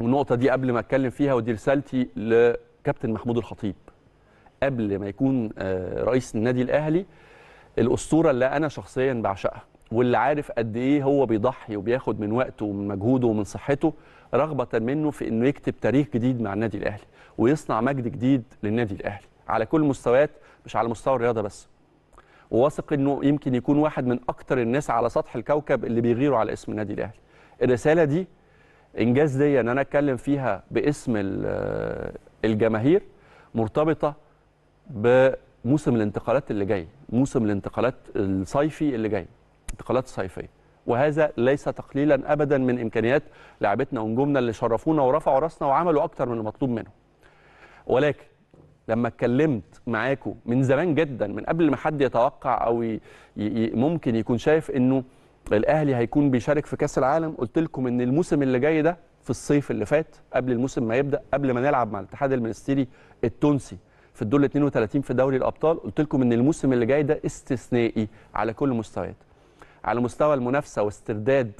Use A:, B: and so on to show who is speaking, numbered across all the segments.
A: والنقطه دي قبل ما اتكلم فيها ودي رسالتي لكابتن محمود الخطيب قبل ما يكون آه، رئيس النادي الاهلي الاسطوره اللي انا شخصيا بعشقها واللي عارف قد ايه هو بيضحي وبياخد من وقته ومن مجهوده ومن صحته رغبه منه في انه يكتب تاريخ جديد مع النادي الاهلي ويصنع مجد جديد للنادي الاهلي على كل المستويات مش على مستوى الرياضه بس وواثق انه يمكن يكون واحد من اكتر الناس على سطح الكوكب اللي بيغيروا على اسم النادي الاهلي الرساله دي انجاز دي ان انا اتكلم فيها باسم الجماهير مرتبطه بموسم الانتقالات اللي جاي موسم الانتقالات الصيفي اللي جاي انتقالات صيفيه وهذا ليس تقليلا ابدا من امكانيات لاعبتنا ونجومنا اللي شرفونا ورفعوا راسنا وعملوا اكتر من المطلوب منهم ولكن لما اتكلمت معاكم من زمان جدا من قبل ما حد يتوقع او ي... ي... ممكن يكون شايف انه الاهلي هيكون بيشارك في كاس العالم قلت لكم ان الموسم اللي جاي ده في الصيف اللي فات قبل الموسم ما يبدا قبل ما نلعب مع الاتحاد المنستيري التونسي في الدور 32 في دوري الابطال قلت لكم ان الموسم اللي جاي ده استثنائي على كل المستويات على مستوى المنافسه واسترداد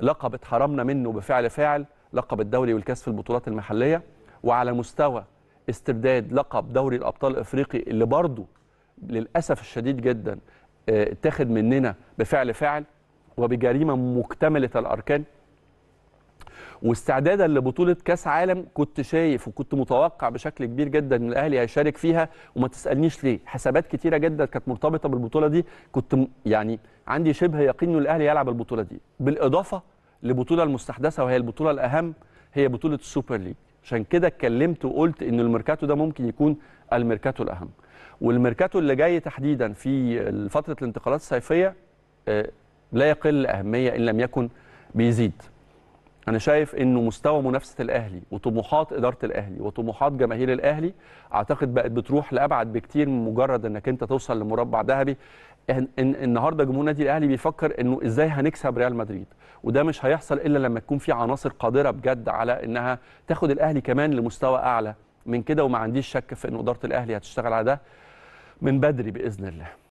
A: لقب اتحرمنا منه بفعل فاعل لقب الدوري والكاس في البطولات المحليه وعلى مستوى استرداد لقب دوري الابطال الافريقي اللي برضه للاسف الشديد جدا آه، اتاخد مننا بفعل فاعل وبجريمه مكتمله الاركان واستعدادا لبطوله كاس عالم كنت شايف وكنت متوقع بشكل كبير جدا ان الاهلي هيشارك فيها وما تسالنيش ليه حسابات كتيره جدا كانت مرتبطه بالبطوله دي كنت يعني عندي شبه يقين ان الاهلي يلعب البطوله دي بالاضافه لبطوله المستحدثه وهي البطوله الاهم هي بطوله السوبر ليج عشان كده اتكلمت وقلت ان الميركاتو ده ممكن يكون الميركاتو الاهم والميركاتو اللي جاي تحديدا في فتره الانتقالات الصيفيه آه، لا يقل أهمية إن لم يكن بيزيد أنا شايف إنه مستوى منافسة الأهلي وطموحات إدارة الأهلي وطموحات جماهير الأهلي أعتقد بقت بتروح لأبعد بكتير من مجرد إنك أنت توصل لمربع ذهبي النهارده جمهور النادي الاهلي بيفكر انه ازاي هنكسب ريال مدريد وده مش هيحصل الا لما تكون في عناصر قادره بجد على انها تاخد الاهلي كمان لمستوى اعلى من كده وما عنديش شك في ان اداره الاهلي هتشتغل على ده من بدري باذن الله